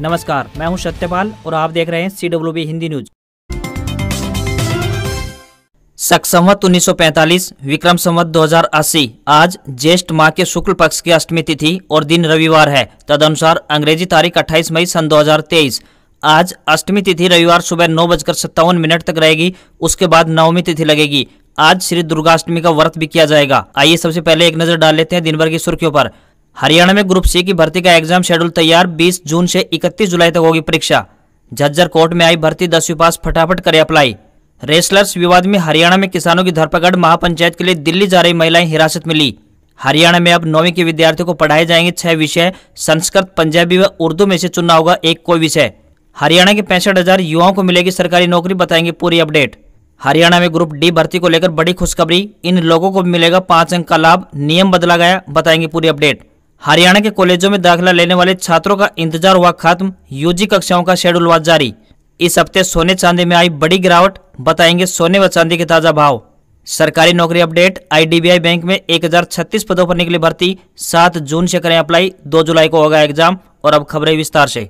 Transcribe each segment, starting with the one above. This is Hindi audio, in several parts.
नमस्कार मैं हूं सत्यपाल और आप देख रहे हैं C W B Hindi news सख संवत 1945 विक्रम संवत 2080 आज ज्येष्ठ माह के शुक्ल पक्ष की अष्टमी तिथि और दिन रविवार है तदनुसार अंग्रेजी तारीख 28 मई सन 2023 आज अष्टमी तिथि रविवार सुबह नौ बजकर सत्तावन मिनट तक रहेगी उसके बाद नवमी तिथि लगेगी आज श्री दुर्गाष्टमी का व्रत भी किया जाएगा आइए सबसे पहले एक नजर डाल लेते हैं दिन भर की सुर्खियों पर हरियाणा में ग्रुप सी की भर्ती का एग्जाम शेड्यूल तैयार 20 जून से 31 जुलाई तक होगी परीक्षा झज्जर कोर्ट में आई भर्ती दसवीं पास फटाफट करे अप्लाई रेसलर्स विवाद में हरियाणा में किसानों की धरपकड़ महापंचायत के लिए दिल्ली जा रही महिलाएं हिरासत में ली हरियाणा में अब नौवीं के विद्यार्थियों को पढ़ाए जाएंगे छह विषय संस्कृत पंजाबी व उर्दू में से चुनना होगा एक कोई विषय हरियाणा के पैंसठ हजार युवाओं को मिलेगी सरकारी नौकरी बताएंगे पूरी अपडेट हरियाणा में ग्रुप डी भर्ती को लेकर बड़ी खुशखबरी इन लोगों को मिलेगा पांच अंक का लाभ नियम बदला गया बताएंगे पूरी अपडेट हरियाणा के कॉलेजों में दाखिला लेने वाले छात्रों का इंतजार हुआ खत्म यूजी कक्षाओं का शेड्यूल हुआ जारी इस हफ्ते सोने चांदी में आई बड़ी गिरावट बताएंगे सोने व चांदी के ताजा भाव सरकारी नौकरी अपडेट आईडीबीआई बैंक में एक पदों पर निकली भर्ती 7 जून से करें अप्लाई 2 जुलाई को होगा एग्जाम और अब खबरें विस्तार से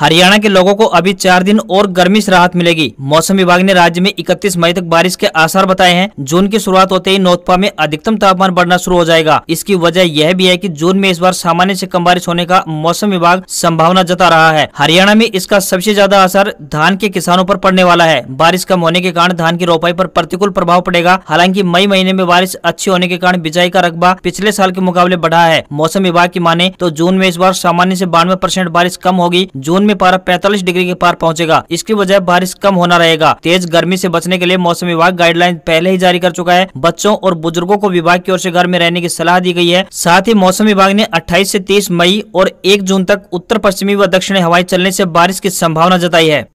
हरियाणा के लोगों को अभी चार दिन और गर्मी से राहत मिलेगी मौसम विभाग ने राज्य में 31 मई तक बारिश के आसार बताए हैं जून की शुरुआत होते ही नोतपा में अधिकतम तापमान बढ़ना शुरू हो जाएगा इसकी वजह यह भी है कि जून में इस बार सामान्य से कम बारिश होने का मौसम विभाग संभावना जता रहा है हरियाणा में इसका सबसे ज्यादा असर धान के किसानों आरोप पड़ने वाला है बारिश कम होने के कारण धान की रोपाई आरोप प्रतिकूल प्रभाव पड़ेगा हालांकि मई महीने में बारिश अच्छी होने के कारण बिजाई का रकबा पिछले साल के मुकाबले बढ़ा है मौसम विभाग की माने तो जून में इस बार सामान्य ऐसी बानवे बारिश कम होगी जून में पारा पैंतालीस डिग्री के पार पहुँचेगा इसकी वजह बारिश कम होना रहेगा तेज गर्मी ऐसी बचने के लिए मौसम विभाग गाइडलाइन पहले ही जारी कर चुका है बच्चों और बुजुर्गो को विभाग की ओर ऐसी घर में रहने की सलाह दी गई है साथ ही मौसम विभाग ने अट्ठाईस ऐसी तीस मई और एक जून तक उत्तर पश्चिमी व दक्षिणी हवाएं चलने ऐसी बारिश की संभावना जताई है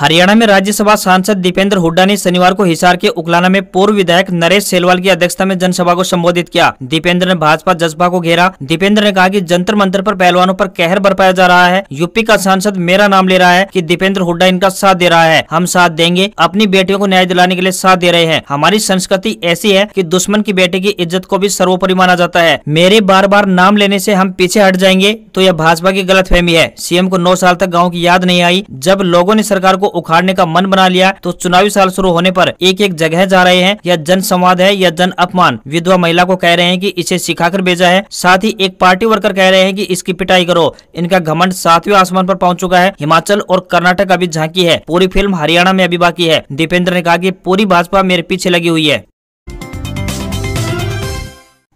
हरियाणा में राज्यसभा सांसद दीपेंद्र हुड्डा ने शनिवार को हिसार के उकलाना में पूर्व विधायक नरेश सेलवाल की अध्यक्षता में जनसभा को संबोधित किया दीपेंद्र ने भाजपा जज्बा को घेरा दीपेंद्र ने कहा कि जंतर मंत्र पर पहलवानों पर कहर बरपाया जा रहा है यूपी का सांसद मेरा नाम ले रहा है कि दीपेंद्र हुड्डा इनका साथ दे रहा है हम साथ देंगे अपनी बेटियों को न्याय दिलाने के लिए साथ दे रहे हैं हमारी संस्कृति ऐसी है की दुश्मन की बेटे की इज्जत को भी सर्वोपरि माना जाता है मेरे बार बार नाम लेने ऐसी हम पीछे हट जाएंगे तो यह भाजपा की गलत है सीएम को नौ साल तक गाँव की याद नहीं आई जब लोगों ने सरकार को उखाड़ने का मन बना लिया तो चुनावी साल शुरू होने पर एक एक जगह जा रहे हैं या जन संवाद है या जन अपमान विधवा महिला को कह रहे हैं कि इसे सिखाकर भेजा है साथ ही एक पार्टी वर्कर कह रहे हैं कि इसकी पिटाई करो इनका घमंड सातवें आसमान पर पहुंच चुका है हिमाचल और कर्नाटक अभी झांकी है पूरी फिल्म हरियाणा में अभी बाकी है दीपेंद्र ने कहा की पूरी भाजपा मेरे पीछे लगी हुई है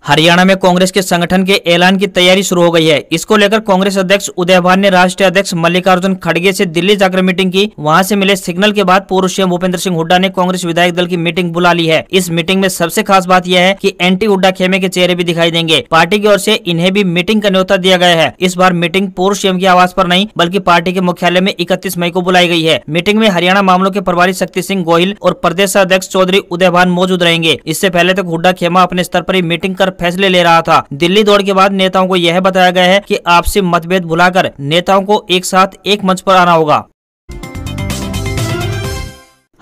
हरियाणा में कांग्रेस के संगठन के ऐलान की तैयारी शुरू हो गई है इसको लेकर कांग्रेस अध्यक्ष उदयभान ने राष्ट्रीय अध्यक्ष मल्लिकार्जुन खड़गे से दिल्ली जाकर मीटिंग की वहां से मिले सिग्नल के बाद पूर्व सीएम भूपेंद्र सिंह हुड्डा ने कांग्रेस विधायक दल की मीटिंग बुला ली है इस मीटिंग में सबसे खास बात यह है की एंटी हुड्डा खेमे के चेहरे भी दिखाई देंगे पार्टी की ओर ऐसी इन्हें भी मीटिंग का न्योता दिया गया है इस बार मीटिंग पूर्व सीएम के आवास आरोप नहीं बल्कि पार्टी के मुख्यालय में इकतीस मई को बुलाई गयी है मीटिंग में हरियाणा मामलों के प्रभारी शक्ति सिंह गोहिल और प्रदेश अध्यक्ष चौधरी उदयभान मौजूद रहेंगे इससे पहले तक हुड्डा खेमा अपने स्तर आरोप ही मीटिंग कर फैसले ले रहा था दिल्ली दौड़ के बाद नेताओं को यह बताया गया है की आपसी मतभेद भुलाकर नेताओं को एक साथ एक मंच पर आना होगा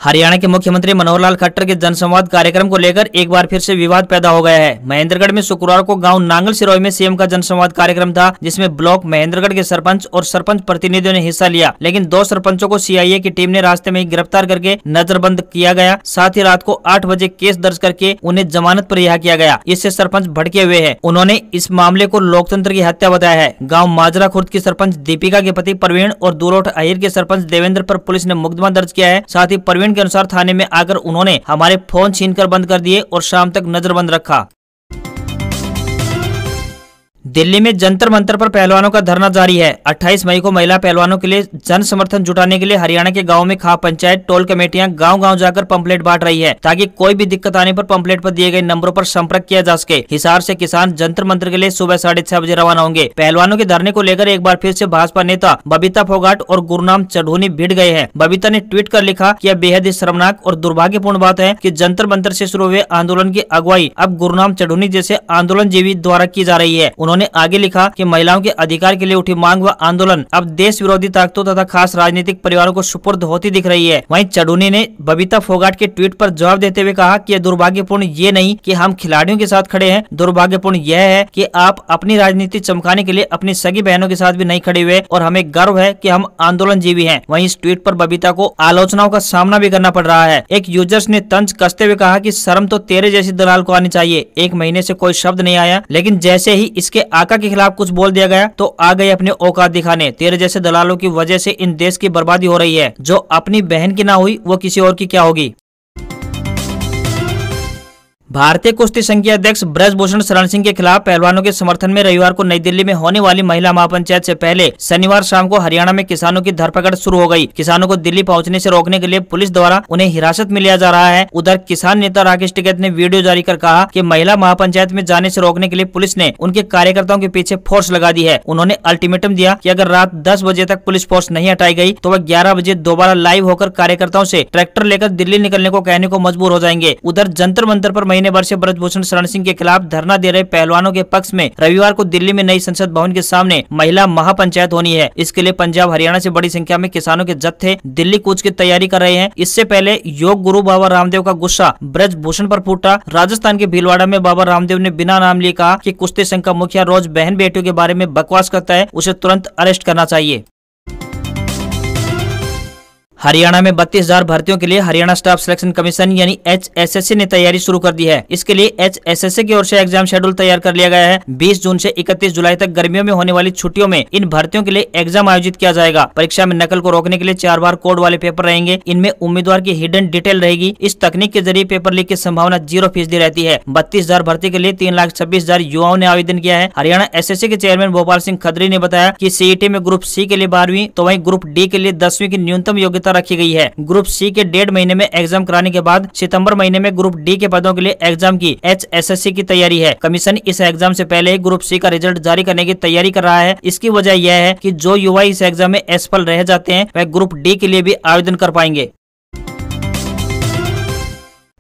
हरियाणा के मुख्यमंत्री मनोहर लाल खट्टर के जनसंवाद कार्यक्रम को लेकर एक बार फिर से विवाद पैदा हो गया है महेंद्रगढ़ में शुक्रवार को गांव नांगल सिरोई में सीएम का जनसंवाद कार्यक्रम था जिसमें ब्लॉक महेंद्रगढ़ के सरपंच और सरपंच प्रतिनिधियों ने हिस्सा लिया लेकिन दो सरपंचों को सीआईए की टीम ने रास्ते में गिरफ्तार करके नजरबंद किया गया साथ ही रात को आठ बजे केस दर्ज करके उन्हें जमानत आरोप रिहा किया गया इससे सरपंच भड़के हुए है उन्होंने इस मामले को लोकतंत्र की हत्या बताया है गाँव माजरा खुर्द की सरपंच दीपिका के पति प्रवीण और दूरोठ अहिर के सरपंच देवेंद्र आरोप पुलिस ने मुकदमा दर्ज किया है साथ ही प्रवीण के अनुसार थाने में आकर उन्होंने हमारे फोन छीन बंद कर दिए और शाम तक नजरबंद रखा दिल्ली में जंतर मंतर पर पहलवानों का धरना जारी है 28 मई को महिला पहलवानों के लिए जन समर्थन जुटाने के लिए हरियाणा के गांव में खा पंचायत टोल कमेटियां गांव गांव जाकर पंपलेट बांट रही है ताकि कोई भी दिक्कत आने पर पंपलेट पर दिए गए नंबरों पर संपर्क किया जा सके हिसार से किसान जंतर मंत्र के लिए सुबह साढ़े छह बजे रवाना होंगे पहलवानों के धरने को लेकर एक बार फिर ऐसी भाजपा नेता बबीता फोगाट और गुरुनाम चढ़ोनी भिड़ गए हैं बबीता ने ट्वीट कर लिखा की यह बेहद ही शर्मनाक और दुर्भाग्यपूर्ण बात है की जंतर मंत्र ऐसी शुरू हुए आंदोलन की अगुवाई अब गुरुनाम चढ़ोनी जैसे आंदोलन जीवी द्वारा की जा रही है उन्होंने उन्होंने आगे लिखा कि महिलाओं के अधिकार के लिए उठी मांग व आंदोलन अब देश विरोधी ताकतों तथा खास राजनीतिक परिवारों को सुपुर्द होती दिख रही है वहीं चडूनी ने बबीता फोगाट के ट्वीट पर जवाब देते हुए कहा कि दुर्भाग्यपूर्ण ये नहीं कि हम खिलाड़ियों के साथ खड़े हैं दुर्भाग्यपूर्ण यह है कि आप अपनी राजनीति चमकाने के लिए अपनी सगी बहनों के साथ भी नहीं खड़े हुए और हमें गर्व है कि हम आंदोलन जीवी है वहीं इस ट्वीट पर बबीता को आलोचनाओं का सामना भी करना पड़ रहा है एक यूजर्स ने तंज कसते हुए कहा कि शर्म तो तेरे जैसी दलाल को आनी चाहिए एक महीने से कोई शब्द नहीं आया लेकिन जैसे ही इसके आका के खिलाफ कुछ बोल दिया गया तो आ गए अपने औकात दिखाने तेरे जैसे दलालों की वजह से इन देश की बर्बादी हो रही है जो अपनी बहन की ना हुई वो किसी और की क्या होगी भारतीय कुश्ती संघ के अध्यक्ष ब्रजभूषण शरण सिंह के खिलाफ पहलवानों के समर्थन में रविवार को नई दिल्ली में होने वाली महिला महापंचायत से पहले शनिवार शाम को हरियाणा में किसानों की धरपकड़ शुरू हो गई किसानों को दिल्ली पहुंचने से रोकने के लिए पुलिस द्वारा उन्हें हिरासत में लिया जा रहा है उधर किसान नेता राकेश टिकैत ने वीडियो जारी कर कहा की महिला महापंचायत में जाने ऐसी रोकने के लिए पुलिस ने उनके कार्यकर्ताओं के पीछे फोर्स लगा दी है उन्होंने अल्टीमेटम दिया की अगर रात दस बजे तक पुलिस फोर्स नहीं हटाई गयी तो वह ग्यारह बजे दोबारा लाइव होकर कार्यकर्ताओं ऐसी ट्रैक्टर लेकर दिल्ली निकलने को कहने को मजबूर हो जाएंगे उधर जंतर मंत्र आरोप महीने से ब्रजभूषण शरण सिंह के खिलाफ धरना दे रहे पहलवानों के पक्ष में रविवार को दिल्ली में नई संसद भवन के सामने महिला महापंचायत होनी है इसके लिए पंजाब हरियाणा से बड़ी संख्या में किसानों के जत्थे दिल्ली कूच की तैयारी कर रहे हैं इससे पहले योग गुरु बाबा रामदेव का गुस्सा ब्रजभूषण पर फूटा राजस्थान के भीलवाड़ा में बाबा रामदेव ने बिना नाम लिए कहा कि कुश्ती संघ का मुखिया रोज बहन बेटियों के बारे में बकवास करता है उसे तुरंत अरेस्ट करना चाहिए हरियाणा में बत्तीस हजार भर्तियों के लिए हरियाणा स्टाफ सिलेक्शन कमीशन यानी एच ने तैयारी शुरू कर दी है इसके लिए एच की ओर से एग्जाम शेड्यूल तैयार कर लिया गया है बीस जून ऐसी इकतीस जुलाई तक गर्मियों में होने वाली छुट्टियों में इन भर्तियों के लिए एग्जाम आयोजित किया जाएगा परीक्षा में नकल को रोकने के लिए चार बार कोड वाले पेपर रहेंगे इनमें उम्मीदवार की हिडन डिटेल रहेगी इस तकनीक के जरिए पेपर लीक की संभावना जीरो फीसदी रहती है बत्तीस हजार भर्ती के लिए तीन लाख छब्बीस हजार युवाओं ने आवेदन किया है हरियाणा एसएससी के चेयरमैन भोपाल सिंह खदरी ने बताया की सीईटी में ग्रुप सी के लिए बारहवीं तो वही ग्रुप डी के लिए दसवीं की न्यूनतम योग्यता रखी गई है ग्रुप सी के डेढ़ महीने में एग्जाम कराने के बाद सितम्बर महीने में ग्रुप डी के पदों के लिए एग्जाम की एच की तैयारी है कमीशन इस एग्जाम ऐसी पहले ही ग्रुप सी का रिजल्ट जारी करने की तैयारी कर रहा है इसकी वजह यह है की जो युवा इस एग्जाम में एसफल रह जाते हैं वह ग्रुप डी के लिए भी आवेदन कर पाएंगे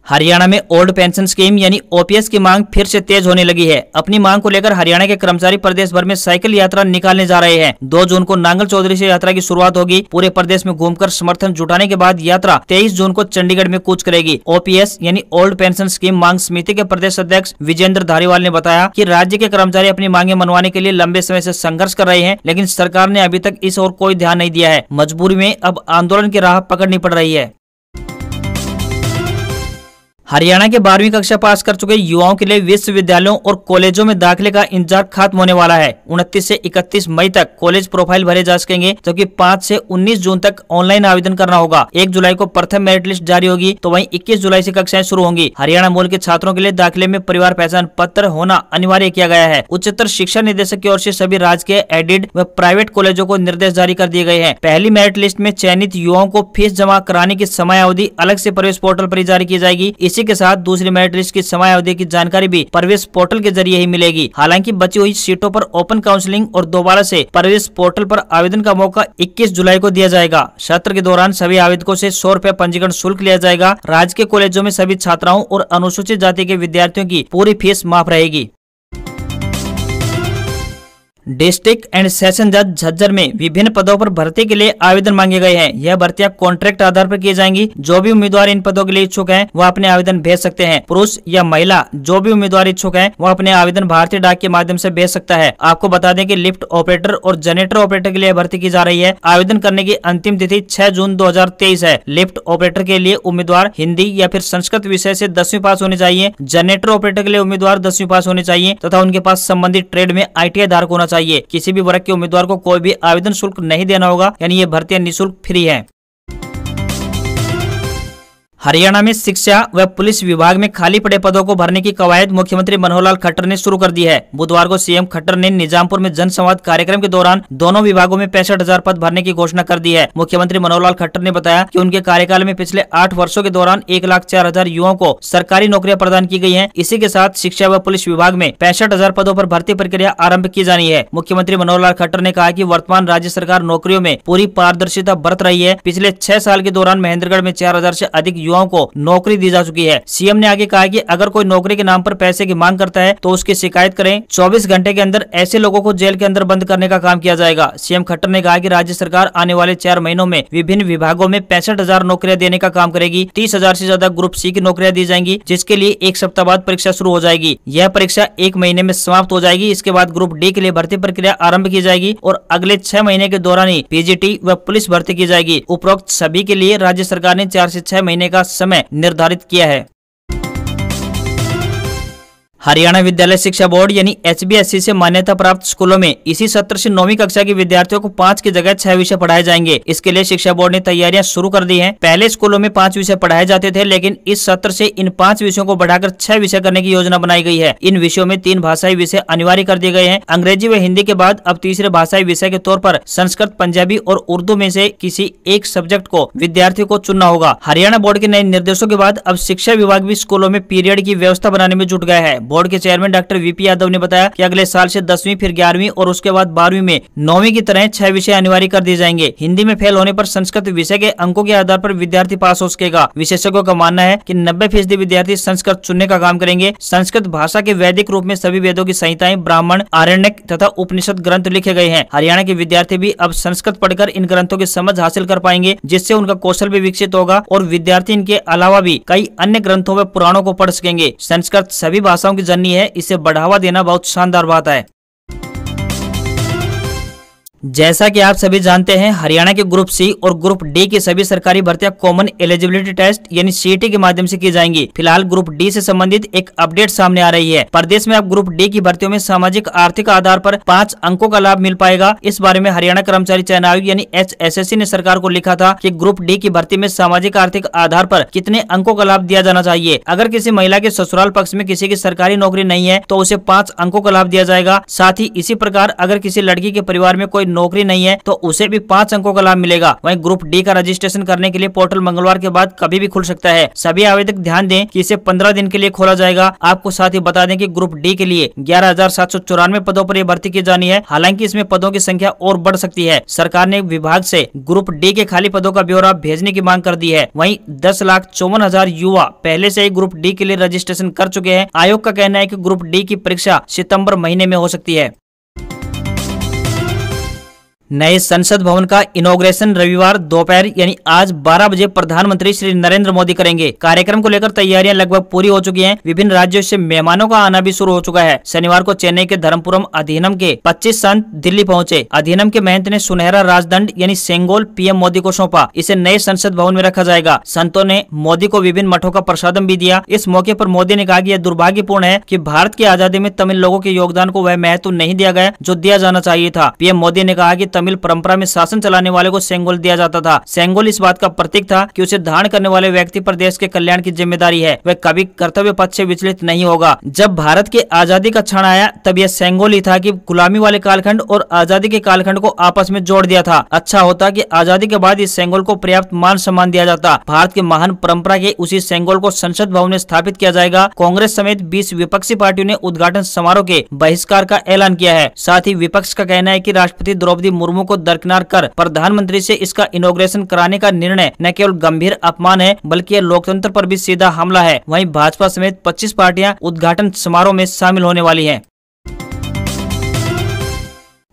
हरियाणा में ओल्ड पेंशन स्कीम यानी ओपीएस की मांग फिर से तेज होने लगी है अपनी मांग को लेकर हरियाणा के कर्मचारी प्रदेश भर में साइकिल यात्रा निकालने जा रहे हैं दो जून को नांगल चौधरी से यात्रा की शुरुआत होगी पूरे प्रदेश में घूमकर समर्थन जुटाने के बाद यात्रा 23 जून को चंडीगढ़ में कूच करेगी ओपीएस यानी ओल्ड पेंशन स्कीम मांग समिति के प्रदेश अध्यक्ष विजेंद्र धारीवाल ने बताया की राज्य के कर्मचारी अपनी मांगे मनवाने के लिए लंबे समय ऐसी संघर्ष कर रहे हैं लेकिन सरकार ने अभी तक इस और कोई ध्यान नहीं दिया है मजबूरी में अब आंदोलन की राह पकड़नी पड़ रही है हरियाणा के बारहवीं कक्षा पास कर चुके युवाओं के लिए विश्वविद्यालयों और कॉलेजों में दाखिले का इंतजार खत्म होने वाला है 29 से 31 मई तक कॉलेज प्रोफाइल भरे जा सकेंगे जबकि 5 से 19 जून तक ऑनलाइन आवेदन करना होगा 1 जुलाई को प्रथम मेरिट लिस्ट जारी होगी तो वहीं 21 जुलाई से कक्षाएं शुरू होंगी हरियाणा मूल के छात्रों के लिए दाखिले में परिवार पहचान पत्र होना अनिवार्य किया गया है उच्चतर शिक्षा निदेशक की ओर ऐसी सभी राजकीय एडिड व प्राइवेट कॉलेजों को निर्देश जारी कर दिए गए हैं पहली मेरिट लिस्ट में चयनित युवाओं को फीस जमा कराने की समय अवधि अलग ऐसी प्रवेश पोर्टल आरोप जारी की जाएगी इसी के साथ दूसरी मेरिट लिस्ट की समय अवधि की जानकारी भी प्रवेश पोर्टल के जरिए ही मिलेगी हालांकि बची हुई सीटों पर ओपन काउंसलिंग और दोबारा से प्रवेश पोर्टल पर आवेदन का मौका 21 जुलाई को दिया जाएगा सत्र के दौरान सभी आवेदकों से सौ रूपए पंजीकरण शुल्क लिया जाएगा राज्य के कॉलेजों में सभी छात्राओं और अनुसूचित जाति के विद्यार्थियों की पूरी फीस माफ रहेगी डिस्ट्रिक्ट एंड सेशन जज झज्जर में विभिन्न पदों पर भर्ती के लिए आवेदन मांगे गए हैं यह भर्तियां कॉन्ट्रैक्ट आधार पर की जाएंगी जो भी उम्मीदवार इन पदों के लिए इच्छुक हैं वह अपने आवेदन भेज सकते हैं पुरुष या महिला जो भी उम्मीदवार इच्छुक हैं वह अपने आवेदन भारतीय डाक के माध्यम से भेज सकता है आपको बता दें की लिफ्ट ऑपरेटर और जनरेटर ऑपरेटर के लिए भर्ती की जा रही है आवेदन करने की अंतिम तिथि छह जून दो है लिफ्ट ऑपरेटर के लिए उम्मीदवार हिंदी या फिर संस्कृत विषय ऐसी दसवीं पास होने चाहिए जनरेटर ऑपरेटर के लिए उम्मीदवार दसवीं पास होने चाहिए तथा उनके पास संबंधित ट्रेड में आई धारक होना चाहिए चाहिए किसी भी वर्ग के उम्मीदवार को कोई भी आवेदन शुल्क नहीं देना होगा यानी ये भर्तियां निःशुल्क फ्री है हरियाणा में शिक्षा व पुलिस विभाग में खाली पड़े पदों को भरने की कवायद मुख्यमंत्री मनोहर लाल खट्टर ने शुरू कर दी है बुधवार को सीएम खट्टर ने निजामपुर में जनसंवाद कार्यक्रम के दौरान दोनों विभागों में पैंसठ हजार पद भरने की घोषणा कर दी है मुख्यमंत्री मनोहर लाल खट्टर ने बताया कि उनके कार्यकाल में पिछले आठ वर्षो के दौरान एक लाख चार हजार युवाओं को सरकारी नौकरियाँ प्रदान की गई है इसी के साथ शिक्षा व पुलिस विभाग में पैंसठ हजार पदों आरोप भर्ती प्रक्रिया आरम्भ की जानी है मुख्यमंत्री मनोहर लाल खट्टर ने कहा की वर्तमान राज्य सरकार नौकरियों में पूरी पारदर्शिता बरत रही है पिछले छह साल के दौरान महेंद्रगढ़ में चार हजार अधिक युवा युवाओं को नौकरी दी जा चुकी है सीएम ने आगे कहा कि अगर कोई नौकरी के नाम पर पैसे की मांग करता है तो उसकी शिकायत करें 24 घंटे के अंदर ऐसे लोगों को जेल के अंदर बंद करने का काम किया जाएगा सीएम खट्टर ने कहा कि राज्य सरकार आने वाले चार महीनों में विभिन्न विभागों में पैंसठ हजार नौकरियां देने का काम करेगी तीस हजार ऐसी ज्यादा ग्रुप सी की नौकरियाँ दी जाएंगी जिसके लिए एक सप्ताह बाद परीक्षा शुरू हो जाएगी यह परीक्षा एक महीने में समाप्त हो जाएगी इसके बाद ग्रुप डी के लिए भर्ती प्रक्रिया आरम्भ की जाएगी और अगले छह महीने के दौरान ही पीजीटी व पुलिस भर्ती की जाएगी उपरोक्त सभी के लिए राज्य सरकार ने चार ऐसी छह महीने का का समय निर्धारित किया है हरियाणा विद्यालय शिक्षा बोर्ड यानी एच से मान्यता प्राप्त स्कूलों में इसी सत्र से नौवीं कक्षा के विद्यार्थियों को पाँच की जगह छह विषय पढ़ाए जाएंगे इसके लिए शिक्षा बोर्ड ने तैयारियां शुरू कर दी है पहले स्कूलों में पाँच विषय पढ़ाए जाते थे लेकिन इस सत्र से इन पाँच विषयों को बढ़ाकर छह विषय करने की योजना बनाई गई है इन विषयों में तीन भाषाई विषय अनिवार्य कर दिए गए हैं अंग्रेजी व हिंदी के बाद अब तीसरे भाषाई विषय के तौर आरोप संस्कृत पंजाबी और उर्दू में से किसी एक सब्जेक्ट को विद्यार्थियों को चुनना होगा हरियाणा बोर्ड के नए निर्देशों के बाद अब शिक्षा विभाग भी स्कूलों में पीरियड की व्यवस्था बनाने में जुट गया है बोर्ड के चेयरमैन डॉक्टर वी यादव ने बताया की अगले साल ऐसी दसवीं फिर ग्यारहवीं और उसके बाद बारहवीं में नौवीं की तरह छह विषय अनिवार्य कर दिए जाएंगे हिंदी में फेल होने आरोप संस्कृत विषय के अंकों के आधार आरोप विद्यार्थी पास हो सकेगा विशेषज्ञों का मानना है की नब्बे फीसदी विद्यार्थी संस्कृत चुनने का काम करेंगे संस्कृत भाषा के वैदिक रूप में सभी वेदों की संहिताएं ब्राह्मण आरण्य तथा उपनिषद ग्रंथ लिखे गए हैं हरियाणा के विद्यार्थी भी अब संस्कृत पढ़कर इन ग्रंथों की समझ हासिल कर पाएंगे जिससे उनका कौशल भी विकसित होगा और विद्यार्थी इनके अलावा भी कई अन्य ग्रंथों व पुराणों को पढ़ सकेंगे संस्कृत सभी भाषाओं की जर्नी है इसे बढ़ावा देना बहुत शानदार बात है जैसा कि आप सभी जानते हैं हरियाणा के ग्रुप सी और ग्रुप डी की सभी सरकारी भर्तियां कॉमन एलिजिबिलिटी टेस्ट यानी सीटी के माध्यम से की जाएंगी फिलहाल ग्रुप डी से संबंधित एक अपडेट सामने आ रही है प्रदेश में अब ग्रुप डी की भर्तियों में सामाजिक आर्थिक आधार पर पांच अंकों का लाभ मिल पाएगा इस बारे में हरियाणा कर्मचारी चयन आयोग यानी एच ने सरकार को लिखा था की ग्रुप डी की भर्ती में सामाजिक आर्थिक आधार आरोप कितने अंकों का लाभ दिया जाना चाहिए अगर किसी महिला के ससुराल पक्ष में किसी की सरकारी नौकरी नहीं है तो उसे पाँच अंकों का लाभ दिया जाएगा साथ ही इसी प्रकार अगर किसी लड़की के परिवार में कोई नौकरी नहीं है तो उसे भी पाँच अंकों का लाभ मिलेगा वही ग्रुप डी का रजिस्ट्रेशन करने के लिए पोर्टल मंगलवार के बाद कभी भी खुल सकता है सभी आवेदक ध्यान दें कि इसे पंद्रह दिन के लिए खोला जाएगा आपको साथ ही बता दें कि ग्रुप डी के लिए ग्यारह हजार सात सौ चौरानवे पदों पर यह भर्ती की जानी है हालांकि इसमें पदों की संख्या और बढ़ सकती है सरकार ने विभाग से ग्रुप डी के खाली पदों का ब्यौरा भेजने की मांग कर दी है वहीं दस लाख चौवन हजार युवा पहले से ही ग्रुप डी के लिए रजिस्ट्रेशन कर चुके हैं आयोग का कहना है कि ग्रुप डी की परीक्षा सितंबर महीने में हो सकती है नए संसद भवन का इनोग्रेशन रविवार दोपहर यानी आज 12 बजे प्रधानमंत्री श्री नरेंद्र मोदी करेंगे कार्यक्रम को लेकर तैयारियां लगभग पूरी हो चुकी हैं विभिन्न राज्यों से मेहमानों का आना भी शुरू हो चुका है शनिवार को चेन्नई के धर्मपुरम अधीनम के 25 संत दिल्ली पहुंचे अधीनम के महंत ने सुनहरा राजदंड यानी सेंगोल पीएम मोदी को सौंपा इसे नए संसद भवन में रखा जाएगा संतों ने मोदी को विभिन्न मठों का प्रसादम भी दिया इस मौके आरोप मोदी ने कहा की यह दुर्भाग्यपूर्ण है की भारत की आजादी में तमिल लोगों के योगदान को वह महत्व नहीं दिया गया जो दिया जाना चाहिए था पीएम मोदी ने कहा की तमिल परंपरा में शासन चलाने वाले को सेंगोल दिया जाता था सेंगोल इस बात का प्रतीक था कि उसे धारण करने वाले व्यक्ति पर देश के कल्याण की जिम्मेदारी है वह कभी कर्तव्य पथ से विचलित नहीं होगा जब भारत की आजादी का क्षण आया तब यह सेंगोल ही था की गुलामी वाले कालखंड और आजादी के कालखंड को आपस में जोड़ दिया था अच्छा होता की आजादी के बाद इस सेंगोल को पर्याप्त मान सम्मान दिया जाता भारत के महान परंपरा के उसी सेंगोल को संसद भवन में स्थापित किया जाएगा कांग्रेस समेत बीस विपक्षी पार्टियों ने उद्घाटन समारोह के बहिष्कार का ऐलान किया है साथ ही विपक्ष का कहना है की राष्ट्रपति द्रौपदी मुर्मू मुर्मू को दरकिनार कर प्रधानमंत्री से इसका इनोग्रेशन कराने का निर्णय न केवल गंभीर अपमान है बल्कि यह लोकतंत्र पर भी सीधा हमला है वहीं भाजपा समेत 25 पार्टियां उद्घाटन समारोह में शामिल होने वाली हैं।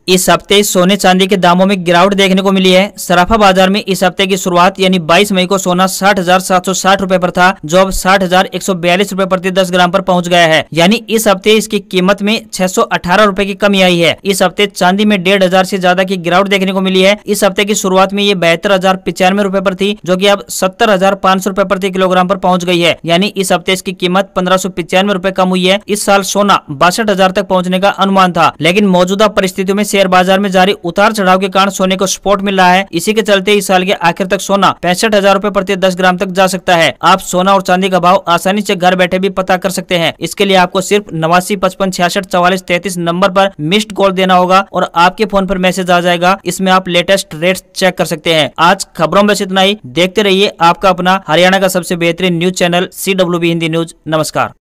इस हफ्ते सोने चांदी के दामों में गिरावट देखने को मिली है सराफा बाजार में इस हफ्ते की शुरुआत यानी 22 मई को सोना साठ हजार सात सौ साठ रूपए पर था जो अब साठ हजार एक सौ बयालीस रूपए प्रति दस ग्राम पर पहुंच गया है यानी इस हफ्ते इसकी कीमत में छह सौ अठारह रूपए की कमी आई है इस हफ्ते चांदी में डेढ़ हजार ऐसी ज्यादा की गिरावट देखने को मिली है इस हफ्ते की शुरुआत में ये बहत्तर हजार पिचानवे रूपए पर थी जो की अब सत्तर हजार पाँच सौ रूपए प्रति किलोग्राम आरोप पहुँच गई है यानी इस हफ्ते इसकी कीमत पंद्रह सौ पिचानवे रूपए कम हुई है इस साल सोना बासठ हजार तक पहुँचने का अनुमान था लेकिन मौजूदा परिस्थितियों में शेयर बाजार में जारी उतार चढ़ाव के कारण सोने को सपोर्ट मिल रहा है इसी के चलते इस साल के आखिर तक सोना पैंसठ हजार रूपए प्रति दस ग्राम तक जा सकता है आप सोना और चांदी का भाव आसानी से घर बैठे भी पता कर सकते हैं इसके लिए आपको सिर्फ नवासी पचपन छियासठ चौवालीस तैतीस नंबर पर मिस्ड कॉल देना होगा और आपके फोन पर मैसेज आ जाएगा इसमें आप लेटेस्ट रेट चेक कर सकते हैं आज खबरों में इतना ही देखते रहिए आपका अपना हरियाणा का सबसे बेहतरीन news channel C Hindi news नमस्कार